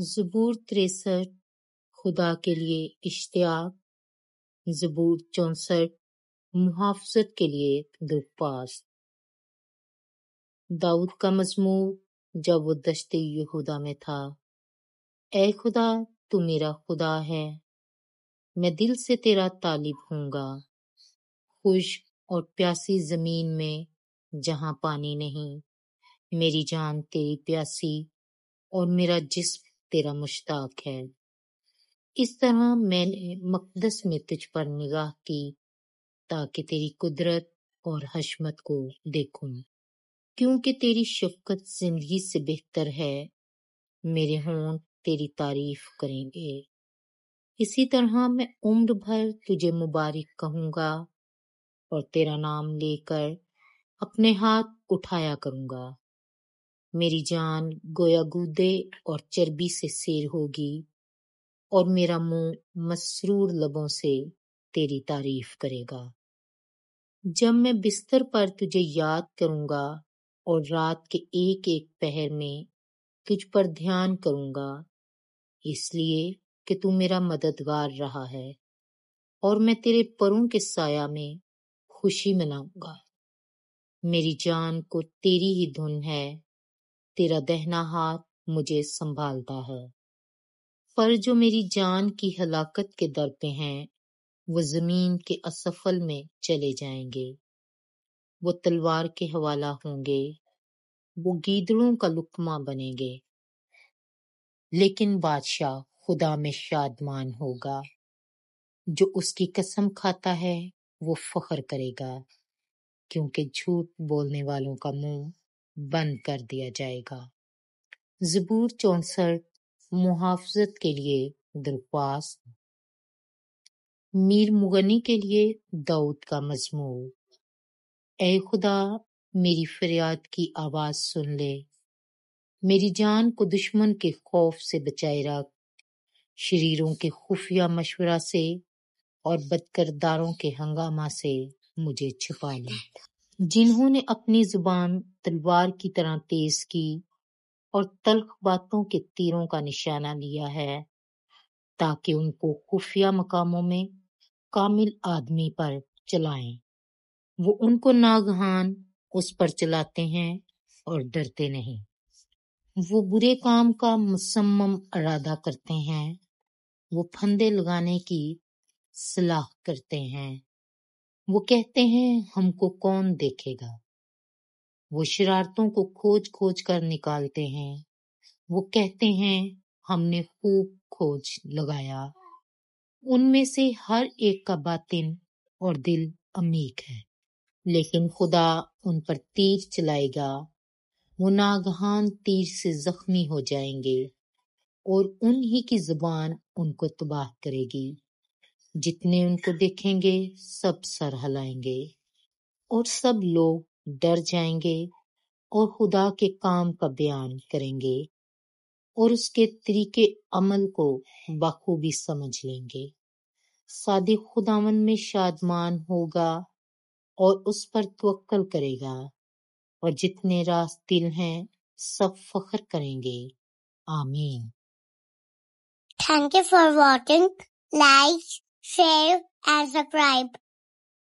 زبور تریسٹھ خدا کے لیے اشتیاق زبور چونسٹھ محافظت کے لیے درخواست داؤد داود کا مضمور جب وہ دشتے یہودا میں تھا اے خدا تو میرا خدا ہے میں دل سے تیرا طالب ہوں گا خوش اور پیاسی زمین میں جہاں پانی نہیں میری جان تیری پیاسی اور میرا جسم تیرا مشتاق ہے اس طرح میں نے مقدس میں تجھ پر نگاہ کی تاکہ تیری قدرت اور حشمت کو دیکھوں کیونکہ تیری شفقت زندگی سے بہتر ہے میرے ہون تیری تعریف کریں گے اسی طرح میں عمر بھر تجھے مبارک کہوں گا اور تیرا نام لے کر اپنے ہاتھ اٹھایا کروں گا میری جان گویا گودے اور چربی سے سیر ہوگی اور میرا منہ مسرور لبوں سے تیری تعریف کرے گا جب میں بستر پر تجھے یاد کروں گا اور رات کے ایک ایک پہر میں تجھ پر دھیان کروں گا اس لیے کہ تو میرا مددگار رہا ہے اور میں تیرے پروں کے سایہ میں خوشی مناؤں گا میری جان کو تیری ہی دھن ہے تیرا دہنا ہاتھ مجھے سنبھالتا ہے پر جو میری جان کی ہلاکت کے در پہ ہیں وہ زمین کے اسفل میں چلے جائیں گے وہ تلوار کے حوالہ ہوں گے وہ گیدڑوں کا لکمہ بنیں گے لیکن بادشاہ خدا میں شادمان ہوگا جو اس کی قسم کھاتا ہے وہ فخر کرے گا کیونکہ جھوٹ بولنے والوں کا منہ بند کر دیا جائے گا زبور محافظت کے لیے درخواست میر مغنی کے لیے کا اے خدا میری فریاد کی آواز سن لے میری جان کو دشمن کے خوف سے بچائے رکھ شریروں کے خفیہ مشورہ سے اور بدکرداروں کے ہنگامہ سے مجھے چھپا لے جنہوں نے اپنی زبان تلوار کی طرح تیز کی اور تلخ باتوں کے تیروں کا نشانہ لیا ہے تاکہ ان کو خفیہ مقاموں میں کامل آدمی پر چلائیں وہ ان کو ناگہان اس پر چلاتے ہیں اور ڈرتے نہیں وہ برے کام کا مسمم ارادہ کرتے ہیں وہ پھندے لگانے کی صلاح کرتے ہیں وہ کہتے ہیں ہم کو کون دیکھے گا وہ شرارتوں کو کھوج کھوج کر نکالتے ہیں وہ کہتے ہیں ہم نے خوب کھوج لگایا ان میں سے ہر ایک کا باطن اور دل امیق ہے لیکن خدا ان پر تیر چلائے گا وہ ناگہان تیر سے زخمی ہو جائیں گے اور ان ہی کی زبان ان کو تباہ کرے گی جتنے ان کو دیکھیں گے سب سر ہلائیں گے اور سب لوگ ڈر جائیں گے اور خدا کے کام کا بیان کریں گے اور اس کے طریقے عمل کو بخوبی سمجھ لیں گے صادق خداون میں شادمان ہوگا اور اس پر توکل کرے گا اور جتنے راست دل ہیں سب فخر کریں گے آمین thank you for watching like share as a bribe